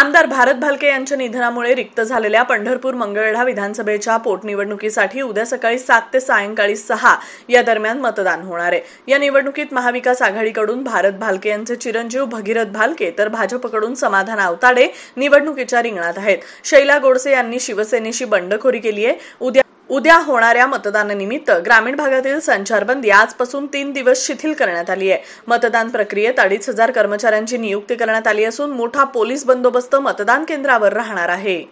आमदार भारत भालके यांच्या निधनामुळे रिक्त झालेल्या पंढरपूर मंगळढा विधानसभेच्या पोटनिवडणुकीसाठी उद्या सकाळी सात ते सायंकाळी सहा या दरम्यान मतदान होणार आहे या निवडणुकीत महाविकास आघाडीकडून भारत भालके यांचे चिरंजीव भगीरथ भालके तर भाजपकडून समाधान आवताडे निवडणुकीच्या रिंगणात आहेत शैला गोडसे यांनी शिवसेनेशी बंडखोरी केली आहे उद्या उद्या होणाऱ्या मतदानानिमित्त ग्रामीण भागातील संचारबंदी आजपासून तीन दिवस शिथिल करण्यात आली आहे मतदान प्रक्रियेत अडीच हजार कर्मचाऱ्यांची नियुक्ती करण्यात आली असून मोठा पोलीस बंदोबस्त मतदान केंद्रावर राहणार आहे